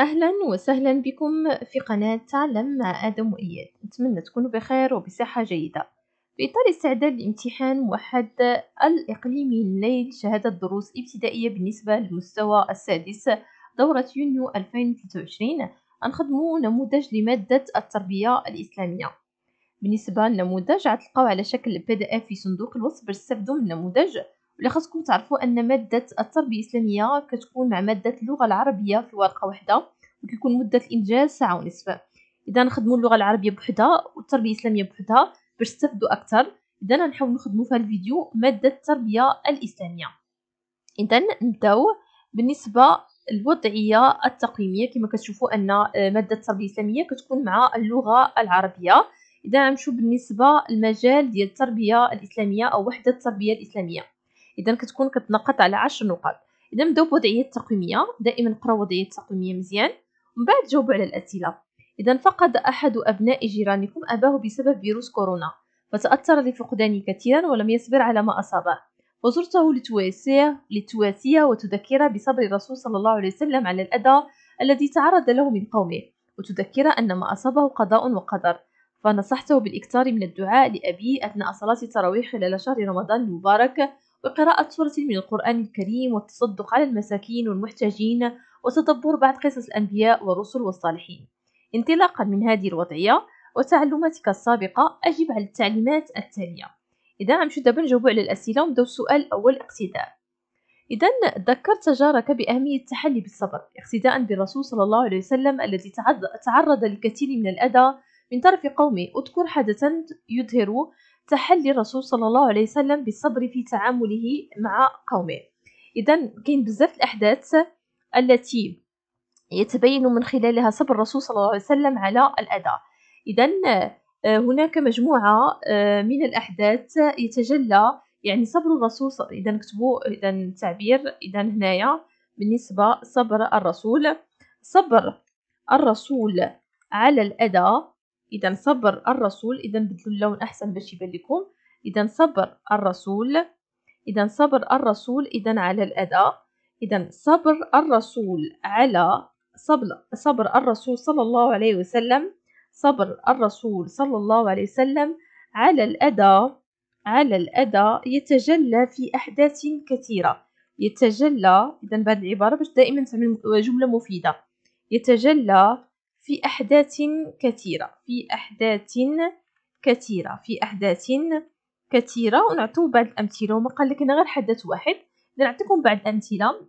أهلا وسهلا بكم في قناة تعلم مع آدم وإياد نتمنى تكونوا بخير وبصحة جيدة في إطار استعداد لامتحان موحد الإقليمي الليل شهادة دروس ابتدائية بالنسبة للمستوى السادس دورة يونيو 2023 غنخدمو نموذج لمادة التربية الإسلامية بالنسبة للنموذج غتلقاو على شكل بي دي اف في صندوق الوصف باش تستافدو من النموذج لخصكم تعرفوا ان ماده التربيه الاسلاميه كتكون مع ماده اللغه العربيه في ورقه واحده وكيكون مده الانجاز ساعه ونصف اذا نخدموا اللغه العربيه بوحدها والتربيه الاسلاميه بوحدها باش تستافدوا اكثر اذا نحاول نخدموا في هذا الفيديو ماده التربيه الاسلاميه اذا نبداو بالنسبه الوضعيه التقويميه كما كتشوفوا ان ماده التربيه الاسلاميه كتكون مع اللغه العربيه اذا نمشيو بالنسبه للمجال ديال التربيه الاسلاميه او وحده التربيه الاسلاميه اذا كتكون كتنقط على 10 نقاط اذا نبداو بوضعيه التقويميه دائما قراو وضعيه التقويميه مزيان ومن بعد جاوبوا على الاسئله اذا فقد احد ابناء جيرانكم اباه بسبب فيروس كورونا فتاثر لفقدانه كثيرا ولم يصبر على ما اصابه وزرته لتواسيه لتواسيه وتذكره بصبر الرسول صلى الله عليه وسلم على الاذى الذي تعرض له من قومه وتذكره ان ما اصابه قضاء وقدر فنصحته بالاكثار من الدعاء لابيه أثناء صلاة التراويح خلال شهر رمضان المبارك وقراءة سورة من القرآن الكريم والتصدق على المساكين والمحتاجين وتدبر بعض قصص الأنبياء والرسل والصالحين انطلاقا من هذه الوضعية وتعلماتك السابقة أجب على التعليمات التالية إذا نمشي دابا نجاوبو على الأسئلة ونبداو السؤال الأول اقتداء إذا ذكرت جارك بأهمية التحلي بالصبر اقتداء بالرسول صلى الله عليه وسلم الذي تعرض لكثير من الأذى من طرف قومه اذكر حدثا يظهر تحلي الرسول صلى الله عليه وسلم بالصبر في تعامله مع قومه اذا كاين بزاف الاحداث التي يتبين من خلالها صبر الرسول صلى الله عليه وسلم على الاذى اذا آه، هناك مجموعه آه، من الاحداث يتجلى يعني صبر الرسول اذا كتبوا اذا التعبير اذا هنايا بالنسبه صبر الرسول صبر الرسول على الاذى إذا صبر الرسول إذا بدلوا اللون أحسن باش يبان لكم إذا صبر الرسول إذا صبر الرسول إذا على الأذى إذا صبر الرسول على صبر صبر الرسول صلى الله عليه وسلم صبر الرسول صلى الله عليه وسلم على الأذى على الأذى يتجلى في أحداث كثيرة يتجلى إذا بعد العبارة باش دائما تعمل جملة مفيدة يتجلى في أحداث كثيرة في أحداث كثيرة في أحداث كثيرة ونعطيو بعض الأمثلة وما قال لك غير حدث واحد نعطيكم بعض الأمثلة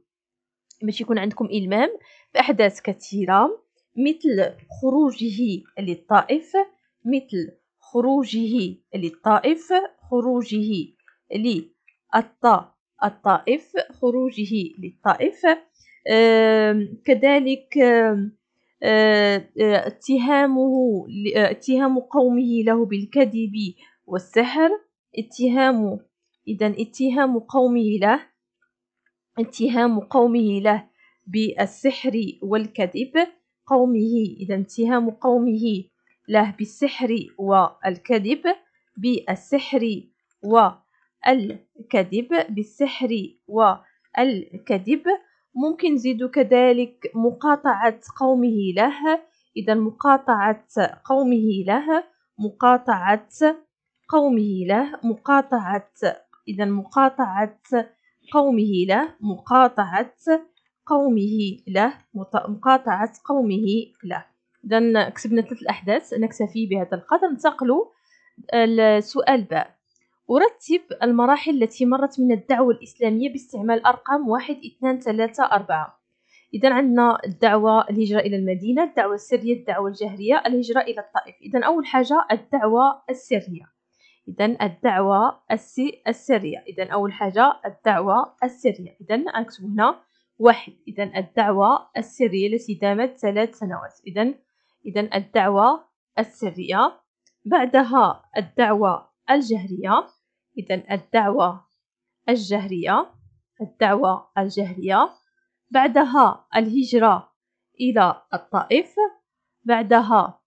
باش يكون عندكم إلمام في أحداث كثيرة مثل خروجه للطائف مثل خروجه للطائف خروجه للطا الطائف خروجه للطائف كذلك آم آه، آه، اتهامه آه، اتهام قومه له بالكذب والسحر اتهام إذا اتهام قومه له اتهام قومه له بالسحر والكذب قومه إذا اتهام قومه له بالسحر والكذب بالسحر والكذب بالسحر والكذب ممكن نزيدو كذلك مقاطعة قومه له إذا مقاطعة قومه له مقاطعة قومه له مقاطعة إذا مقاطعة قومه له مقاطعة قومه له مقاطعة قومه له إذا كسبنا ثلاث أحداث نكتفي بهذا القدر ننتقلوا السؤال آه، باء أرتب المراحل التي مرت من الدعوة الإسلامية باستعمال أرقام واحد اثنان ثلاثة أربعة إذا عندنا الدعوة الهجرة إلى المدينة الدعوة السرية الدعوة الجهرية الهجرة إلى الطائف إذا أول حاجة الدعوة السرية إذا الدعوة السرية إذا أول حاجة الدعوة السرية إذا نكتب هنا واحد إذا الدعوة السرية التي دامت ثلاث سنوات إذا إذا الدعوة السرية بعدها الدعوة الجهرية إذا الدعوة الجهرية الدعوة الجهرية بعدها الهجرة إلى الطائف بعدها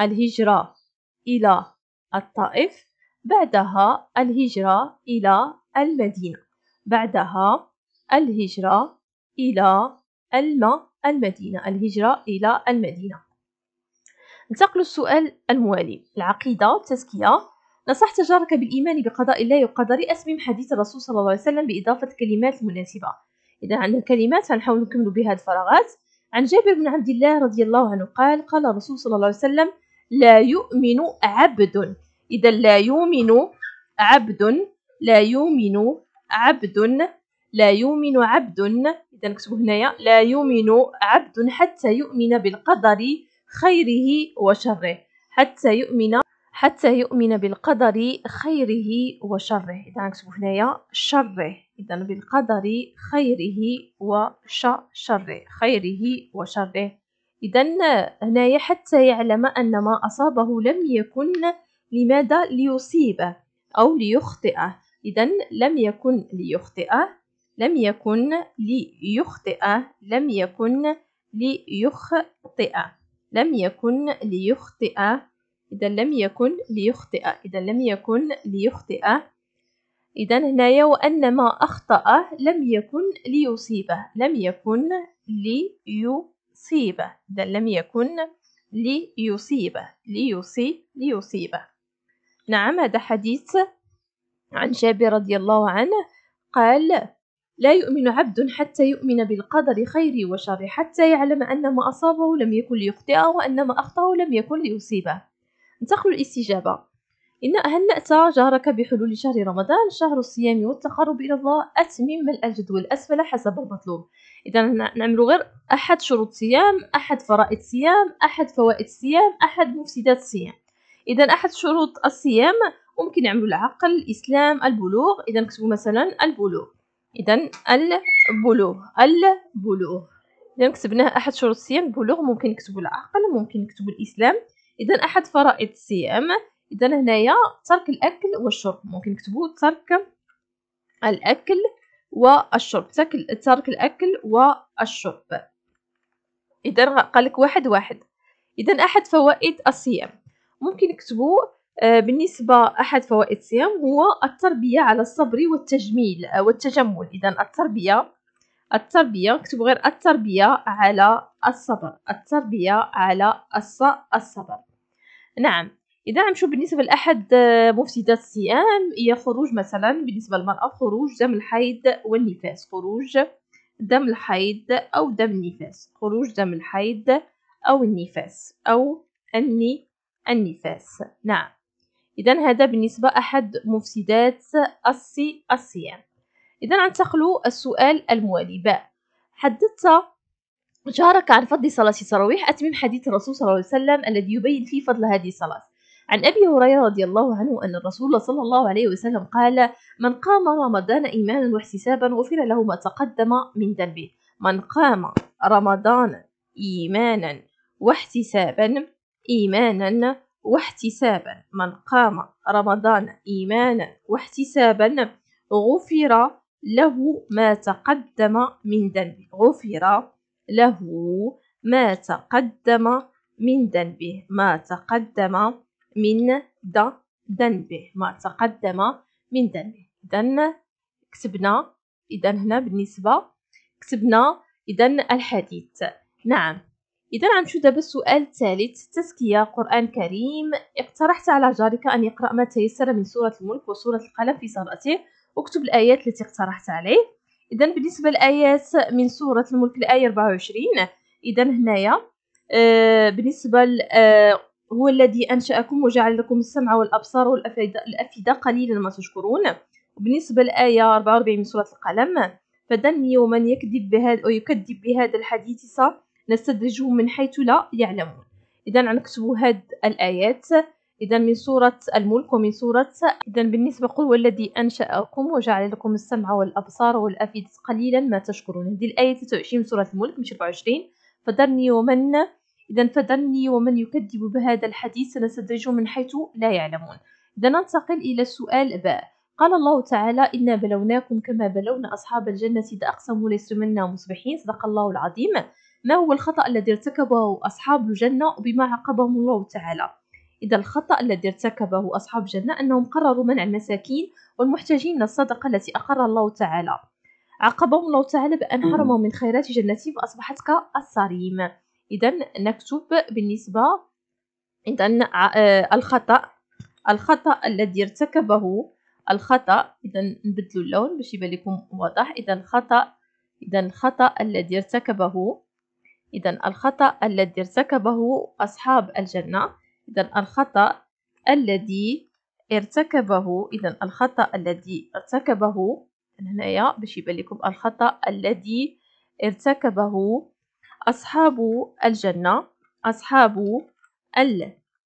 الهجرة إلى الطائف بعدها الهجرة إلى المدينة بعدها الهجرة إلى الم المدينة الهجرة إلى المدينة انتقل السؤال الموالي العقيدة والتزكية نصحت جارك بالإيمان بقضاء الله وقدره أسمم حديث الرسول صلى الله عليه وسلم بإضافة كلمات مناسبة إذا عندنا الكلمات سنحاول نكمل بها الفراغات عن جابر بن عبد الله رضي الله عنه قال قال الرسول صلى الله عليه وسلم لا يؤمن عبد إذا لا يؤمن عبد لا يؤمن عبد لا يؤمن عبد إذا نكتب هنايا لا يؤمن عبد حتى يؤمن بالقدر خيره وشره حتى يؤمن حتى يؤمن بالقدر خيره وشره إذا نكتبو هنايا شره إذا بالقدر خيره وش شره خيره وشره إذا هنايا حتى يعلم أن ما أصابه لم يكن لماذا ليصيبه أو ليخطئه إذا لم يكن ليخطئه لم يكن ليخطئه لم يكن ليخطئه لم يكن ليخطئه إذا لم يكن ليخطئ إذا لم يكن ليخطئ إذا هنايا وأن ما أخطأ لم يكن ليصيبه لم يكن ليصيبه إذا لم يكن ليصيبه ليصي ليصيبه نعم هذا حديث عن جابر رضي الله عنه قال لا يؤمن عبد حتى يؤمن بالقدر خير وشر حتى يعلم أن ما أصابه لم يكن ليخطئه وأن ما أخطأه لم يكن ليصيبه ننتقل للاستجابة إن أهنأت جارك بحلول شهر رمضان شهر الصيام والتقرب إلى الله أتمم الجدول أسفل حسب المطلوب إذا نعمل غير أحد شروط صيام أحد فرائض صيام أحد فوائد صيام أحد مفسدات صيام إذا أحد شروط الصيام ممكن نعمل العقل الإسلام البلوغ إذا نكتبو مثلا البلوغ إذا البلوغ البلوغ إذا كتبناه أحد شروط الصيام البلوغ ممكن نكتبو العقل ممكن نكتبو الإسلام اذا احد فرائض الصيام اذا هنايا ترك الاكل والشرب ممكن نكتبوا ترك الاكل والشرب ترك, ترك الاكل والشرب اذا قالك واحد واحد اذا احد فوائد الصيام ممكن نكتبوا آه، بالنسبة أحد فوائد الصيام هو التربية على الصبر والتجميل آه، والتجمل إذا التربية التربية نكتب غير التربية على الصبر التربية على الصبر نعم إذا نمشو بالنسبة لأحد آه، مفسدات الصيام هي خروج مثلا بالنسبة للمرأة خروج دم الحيض والنفاس خروج دم الحيض أو دم النفاس خروج دم الحيض أو النفاس أو أني النفاس نعم إذا هذا بالنسبة أحد مفسدات الصي الصيام إذا ننتقل السؤال الموالي باء حددت شارك عن فضل صلاة التراويح أتمم حديث الرسول صلى الله عليه وسلم الذي يبين فيه فضل هذه الصلاة عن أبي هريرة رضي الله عنه أن الرسول صلى الله عليه وسلم قال من قام رمضان إيمانا واحتسابا غفر له ما تقدم من ذنبه من قام رمضان إيمانا واحتسابا إيمانا واحتسابا من قام رمضان إيمانا واحتسابا غفر له ما تقدم من ذنبه غفر له ما تقدم من ذنبه ما تقدم من ذنبه ما تقدم من ذنبه إذا كتبنا إذا هنا بالنسبة كتبنا إذا الحديث نعم إذا غنمشيو دابا السؤال الثالث تزكية قرآن كريم اقترحت على جارك أن يقرأ ما تيسر من سورة الملك وسورة القلم في صلاته اكتب الآيات التي اقترحت عليه إذا بالنسبة لايات من سورة الملك الآية 24 إذا هنايا آه، بالنسبة آه، هو الذي أنشأكم وجعل لكم السمع والأبصار والأفئدة قليلا ما تشكرون بالنسبة لايه 44 من سورة القلم فدني ومن يكذب بهذا يكذب بهذا الحديث سنستدرجهم من حيث لا يعلمون إذا نكتبوا هاد الآيات إذا من سورة الملك ومن سورة إذا بالنسبة قل هو الذي أنشأكم وجعل لكم السمع والأبصار والأفئدة قليلا ما تشكرون هذه الآية 23 من سورة الملك مش 24 فذرني ومن إذا فذرني ومن يكذب بهذا الحديث سنستدرجهم من حيث لا يعلمون إذا ننتقل إلى السؤال باء قال الله تعالى إنا بلوناكم كما بلونا أصحاب الجنة إذا أقسموا منا مصبحين صدق الله العظيم ما هو الخطأ الذي ارتكبه أصحاب الجنة وبما عاقبهم الله تعالى إذا الخطأ الذي ارتكبه أصحاب الجنة أنهم قرروا منع المساكين والمحتاجين من الصدقة التي أقر الله تعالى عاقبهم الله تعالى بأن حرمهم من خيرات جنتي فأصبحت كالصريم إذا نكتب بالنسبة إذا آه، الخطأ الخطأ الذي ارتكبه الخطأ إذا نبدلو اللون باش يبان لكم واضح إذا الخطأ إذا الخطأ الذي ارتكبه إذا الخطأ الذي ارتكبه أصحاب الجنة إذا الخطأ الذي ارتكبه إذا الخطأ الذي ارتكبه هنايا باش يبان لكم الخطأ الذي ارتكبه أصحاب الجنة أصحاب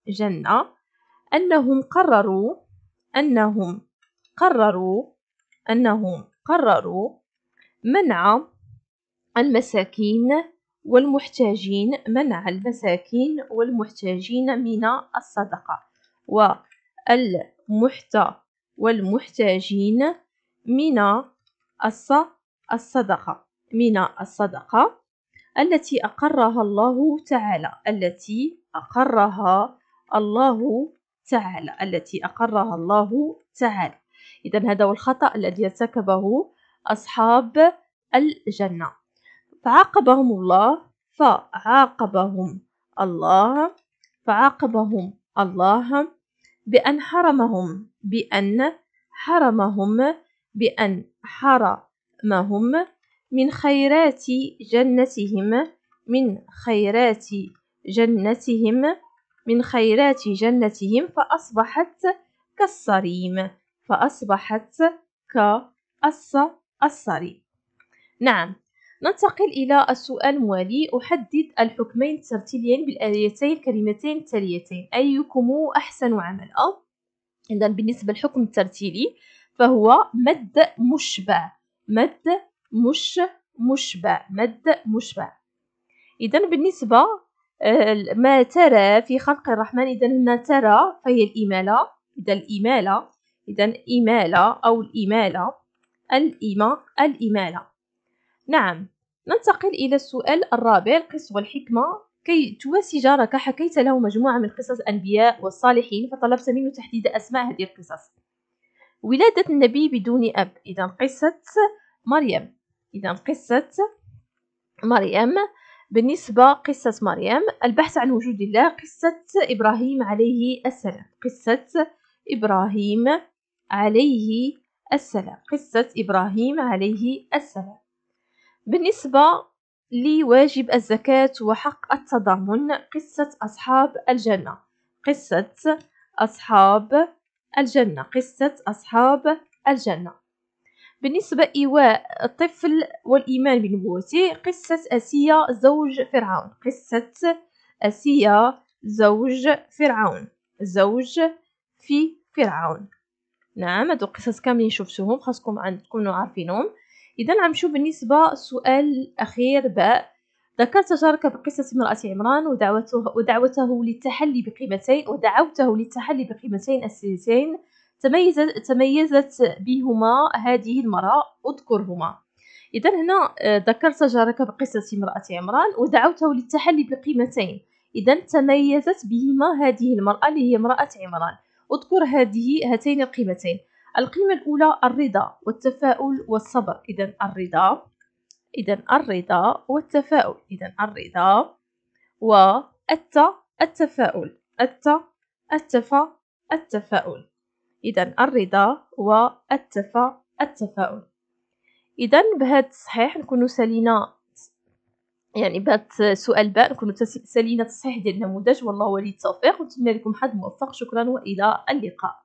الجنة أنهم قرروا أنهم قرروا أنهم قرروا منع المساكين والمحتاجين منع المساكين والمحتاجين من الصدقة والمحتى والمحتاجين من الصدقة من الصدقة التي أقرها الله تعالى التي أقرها الله تعالى التي أقرها الله تعالى إذا هذا هو الخطأ الذي ارتكبه أصحاب الجنة فعاقبهم الله فعاقبهم الله فعاقبهم الله بأن حرمهم بأن حرمهم بأن حرمهم من خيرات جنتهم من خيرات جنتهم من خيرات جنتهم فأصبحت كالصريم فأصبحت كالصريم نعم ننتقل إلى السؤال الموالي أحدد الحكمين الترتيليين بالآيتين الكريمتين التاليتين أيكم أحسن عملا إذا بالنسبة للحكم الترتيلي فهو مد مشبع مد مش مشبع مد مشبع إذا بالنسبة آه، ما ترى في خلق الرحمن إذا هنا ترى فهي الإمالة إذا الإمالة إذا إمالة أو الإمالة الإما الإمالة نعم ننتقل إلى السؤال الرابع القصة والحكمة كي تواسي جارك حكيت له مجموعة من قصص الأنبياء والصالحين فطلبت منه تحديد أسماء هذه القصص ولادة النبي بدون أب إذا قصة مريم إذا قصة مريم بالنسبة قصة مريم البحث عن وجود الله قصة إبراهيم عليه السلام قصة إبراهيم عليه السلام قصة إبراهيم عليه السلام بالنسبة لواجب الزكاة وحق التضامن قصة أصحاب الجنة قصة أصحاب الجنة قصة أصحاب الجنة بالنسبة إيواء الطفل والإيمان بنبوته قصة أسيا زوج فرعون قصة أسيا زوج فرعون زوج في فرعون نعم هادو قصص كاملين شفتوهم خاصكم عندكم عارفينهم إذا عم شو بالنسبة سؤال أخير باء ذكرت جارك بقصة امرأة عمران ودعوته, ودعوته للتحلي بقيمتين ودعوته للتحلي بقيمتين أساسيتين تميزت, تميزت بهما هذه المرأة اذكرهما إذا هنا آه، ذكرت جارك بقصة امرأة عمران ودعوته للتحلي بقيمتين إذا تميزت بهما هذه المرأة اللي هي امرأة عمران اذكر هذه هاتين القيمتين القيمة الأولى الرضا والتفاؤل والصبر إذا الرضا إذا الرضا والتفاؤل إذا الرضا والت التفاؤل الت التفا التفاؤل إذا الرضا والتفا التفاؤل إذا بهذا التصحيح نكون سالينا يعني بات سؤال باء نكون سالينا التصحيح ديال النموذج والله ولي التوفيق ونتمنى لكم حظ موفق شكرا وإلى اللقاء